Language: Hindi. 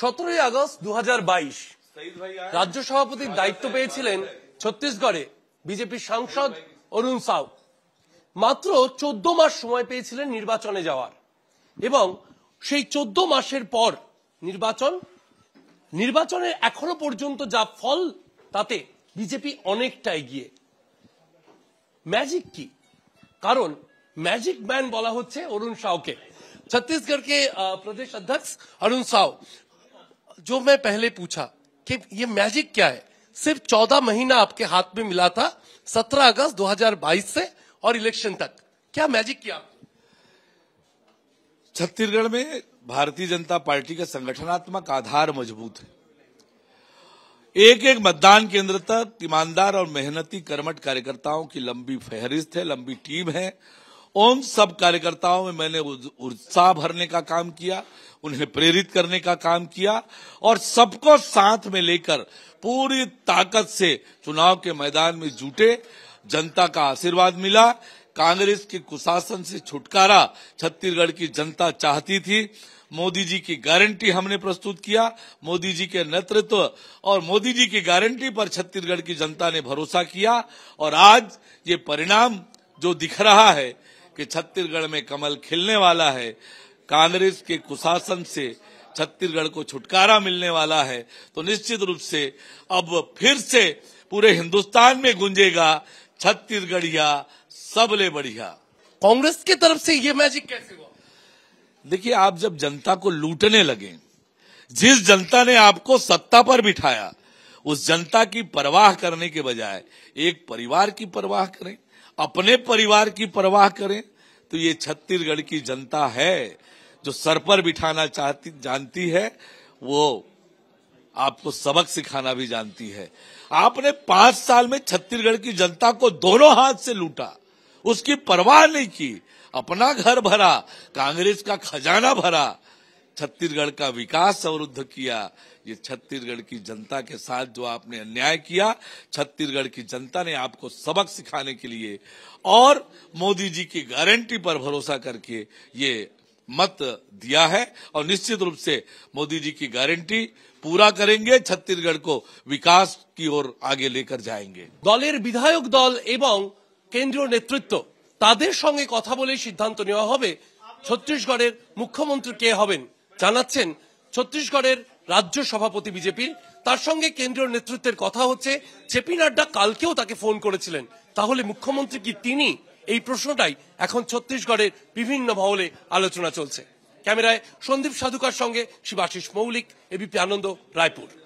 সতেরোই আগস্ট দু রাজ্য সভাপতির দায়িত্ব পেয়েছিলেন ছত্তিশগড়ে বিজেপির সাংসদ অরুণ সাউ মাত্র চোদ্দ মাস সময় পেয়েছিলেন নির্বাচনে যাওয়ার এবং সেই চোদ্দ মাসের পর নির্বাচন নির্বাচনের এখনো পর্যন্ত যা ফল তাতে বিজেপি অনেকটা এগিয়ে ম্যাজিক কি কারণ ম্যাজিক ম্যান বলা হচ্ছে অরুণ সাউকে ছত্তিশগড়কে প্রদেশ অধ্যক্ষ অরুণ সাউ जो मैं पहले पूछा कि ये मैजिक क्या है सिर्फ चौदह महीना आपके हाथ में मिला था सत्रह अगस्त 2022 से और इलेक्शन तक क्या मैजिक किया छत्तीसगढ़ में भारतीय जनता पार्टी का संगठनात्मक आधार मजबूत है एक एक मतदान केंद्र तक ईमानदार और मेहनती कर्मठ कार्यकर्ताओं की लंबी फेहरिस्त है लंबी टीम है उन सब कार्यकर्ताओं में मैंने उत्साह भरने का काम किया उन्हें प्रेरित करने का काम किया और सबको साथ में लेकर पूरी ताकत से चुनाव के मैदान में जुटे जनता का आशीर्वाद मिला कांग्रेस के कुशासन से छुटकारा छत्तीसगढ़ की जनता चाहती थी मोदी जी की गारंटी हमने प्रस्तुत किया मोदी जी के नेतृत्व और मोदी जी की गारंटी पर छत्तीसगढ़ की जनता ने भरोसा किया और आज ये परिणाम जो दिख रहा है कि छत्तीसगढ़ में कमल खिलने वाला है कांग्रेस के कुशासन से छत्तीसगढ़ को छुटकारा मिलने वाला है तो निश्चित रूप से अब फिर से पूरे हिंदुस्तान में गुंजेगा छत्तीसगढ़िया सबले बढ़िया कांग्रेस की तरफ से ये मैजिक कैसे हुआ देखिए आप जब जनता को लूटने लगे जिस जनता ने आपको सत्ता पर बिठाया उस जनता की परवाह करने के बजाय एक परिवार की परवाह करें अपने परिवार की परवाह करें तो ये छत्तीसगढ़ की जनता है जो सर पर बिठाना चाहती जानती है वो आपको सबक सिखाना भी जानती है आपने पांच साल में छत्तीसगढ़ की जनता को दोनों हाथ से लूटा उसकी परवाह नहीं की अपना घर भरा कांग्रेस का खजाना भरा छत्तीसगढ़ का विकास अवरुद्ध किया ये छत्तीसगढ़ की जनता के साथ जो आपने अन्याय किया छत्तीसगढ़ की जनता ने आपको सबक सिखाने के लिए और मोदी जी की गारंटी पर भरोसा करके ये मत दिया है और निश्चित रूप से मोदी जी की गारंटी पूरा करेंगे छत्तीसगढ़ को विकास की ओर आगे लेकर जाएंगे दल विधायक दल एवं केंद्रीय नेतृत्व তাদের संगे कथा सिद्धांत छत्तीसगढ़ मुख्यमंत्री क्या ছত্তিশগড়ের জানাচ্ছেন ছত্তিশগড়ের রাজ্য সভাপতি বিজেপির তার সঙ্গে কেন্দ্রীয় নেতৃত্বের কথা হচ্ছে জেপি নাড্ডা কালকেও তাকে ফোন করেছিলেন তাহলে মুখ্যমন্ত্রী কি তিনি এই প্রশ্নটাই এখন ছত্তিশগড়ের বিভিন্ন মহলে আলোচনা চলছে ক্যামেরায় সন্দীপ সাধুকার সঙ্গে শিবাশিস মৌলিক এবিপি আনন্দ রায়পুর